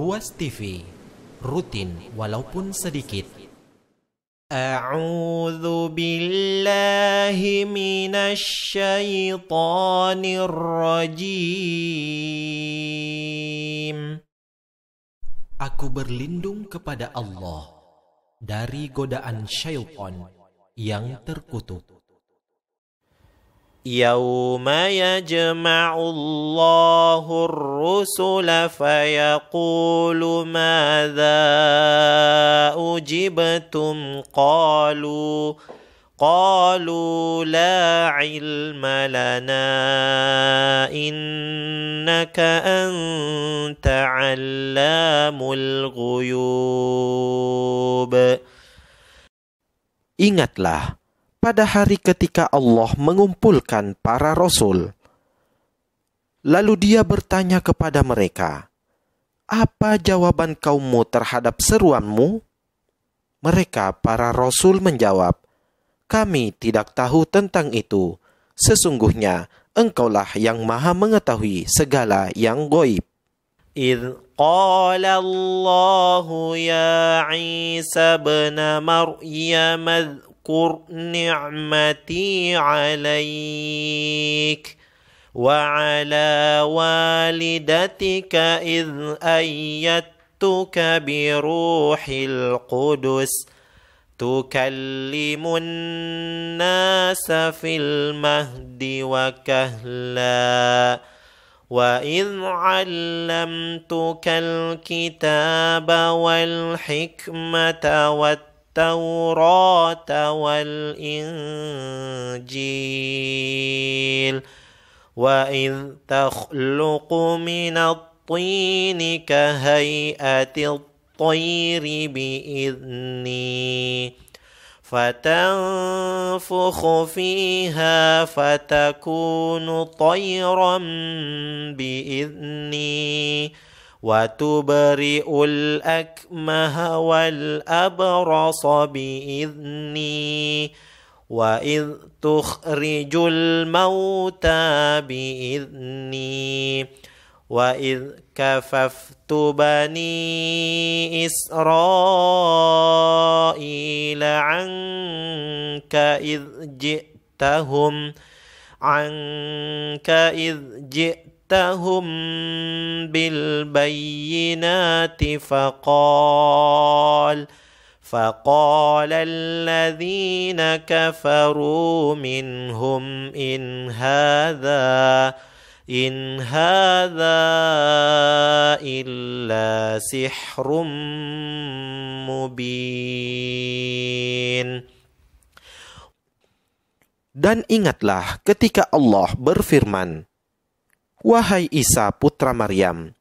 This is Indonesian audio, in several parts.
Ruas TV, rutin walaupun sedikit. A'udzu billahi minasy syaithanir rajim. Aku berlindung kepada Allah dari godaan syaitan yang terkutuk. يوم يجمع الله الرسل فيقول ماذا اجبتم قالوا قالوا لا علم لنا انك انت علام الغيوب Ingatlah pada hari ketika Allah mengumpulkan para rasul. Lalu dia bertanya kepada mereka, "Apa jawaban kaummu terhadap seruanmu?" Mereka, para rasul, menjawab, "Kami tidak tahu tentang itu. Sesungguhnya Engkaulah yang Maha Mengetahui segala yang goib." إذ قال الله يا عيسى ابن مريم واذكر نعمتي عليك وعلى والدتك إذ أيدتك بروح القدس تكلم الناس في المهد وكهلا وإذ علمتك الكتاب والحكمة التوراة والإنجيل وإذ تخلق من الطين كهيئة الطير بإذني فتنفخ فيها فتكون طيرا بإذني وتبرئ الأكمه والأبرص بإذني وإذ تخرج الموتى بإذني وإذ كففت بني إسرائيل عنك إذ جئتهم عنك إذ جئتهم جئتهم بالبينات فقال فقال الذين كفروا منهم إن هذا إن هذا إلا سحر مبين Dan ingatlah ketika Allah berfirman, Wahai Isa putra Maryam,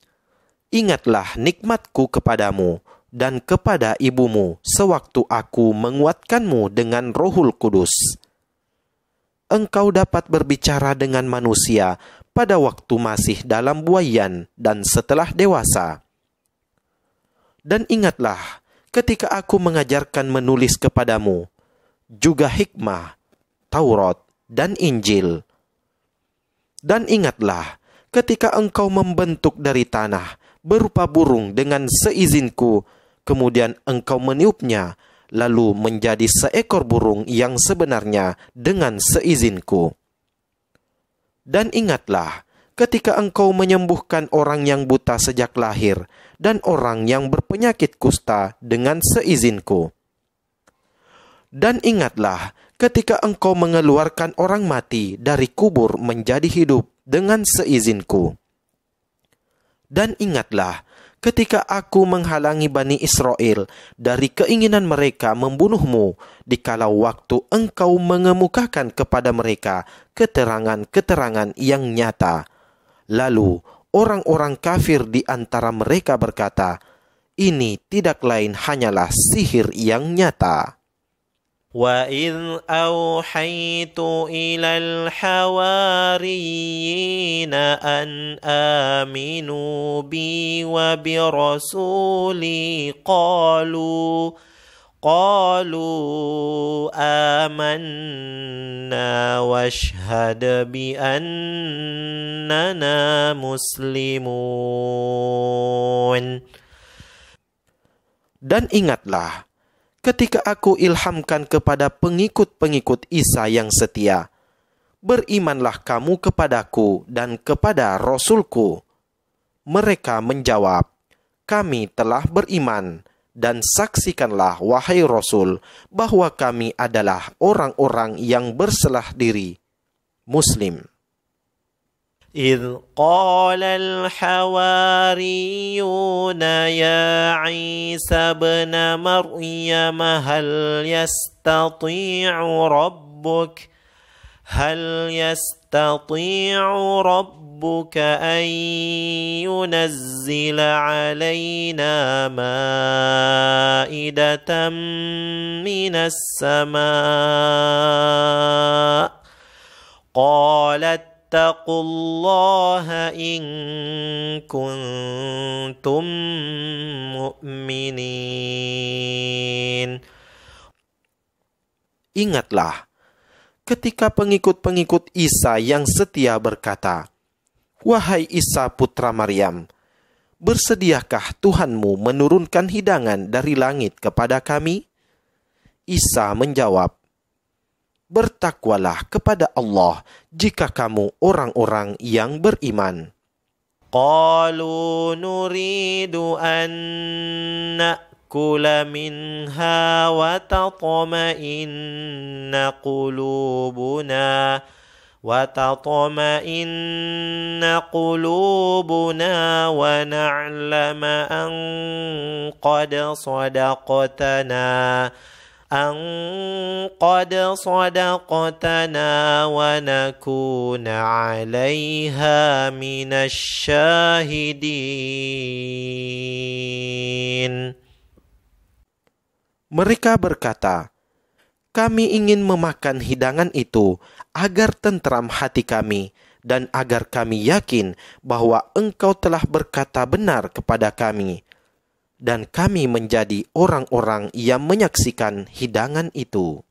ingatlah nikmatku kepadamu dan kepada ibumu sewaktu aku menguatkanmu dengan rohul kudus. Engkau dapat berbicara dengan manusia pada waktu masih dalam buayan dan setelah dewasa. Dan ingatlah ketika aku mengajarkan menulis kepadamu juga hikmah, Taurat, dan Injil. Dan ingatlah ketika engkau membentuk dari tanah berupa burung dengan seizinku, kemudian engkau meniupnya, lalu menjadi seekor burung yang sebenarnya dengan seizinku. Dan ingatlah, ketika engkau menyembuhkan orang yang buta sejak lahir dan orang yang berpenyakit kusta dengan seizinku. Dan ingatlah, ketika engkau mengeluarkan orang mati dari kubur menjadi hidup, dengan seizinku. Dan ingatlah, ketika aku menghalangi Bani Israel dari keinginan mereka membunuhmu, dikala waktu engkau mengemukakan kepada mereka keterangan-keterangan yang nyata. Lalu, orang-orang kafir di antara mereka berkata, ini tidak lain hanyalah sihir yang nyata. واذ اوحيت الى الحواريين ان امنوا بي وبرسولي قالوا قالوا امنا واشهد باننا مسلمون Dan ingatlah ketika aku ilhamkan kepada pengikut-pengikut Isa yang setia. Berimanlah kamu kepadaku dan kepada Rasulku. Mereka menjawab, kami telah beriman dan saksikanlah wahai Rasul bahwa kami adalah orang-orang yang berselah diri. Muslim. إذ قال الحواريون يا عيسى ابن مريم هل يستطيع ربك هل يستطيع ربك أن ينزل علينا مائدة من السماء قالت فاتقوا الله إن كنتم مؤمنين Ingatlah ketika pengikut-pengikut Isa yang setia berkata, "Wahai Isa putra Maryam, bersediakah Tuhanmu menurunkan hidangan dari langit kepada kami?" Isa menjawab, bertakwalah kepada Allah jika kamu orang-orang yang beriman. Qalu an na'kula minha wa tatma'inna qulubuna وتطمئن قلوبنا ونعلم أن قد صدقتنا أن قد صدقتنا ونكون عليها من الشاهدين Mereka berkata, kami ingin memakan hidangan itu agar tentram hati kami dan agar kami yakin bahwa engkau telah berkata benar kepada kami dan kami menjadi orang-orang yang menyaksikan hidangan itu.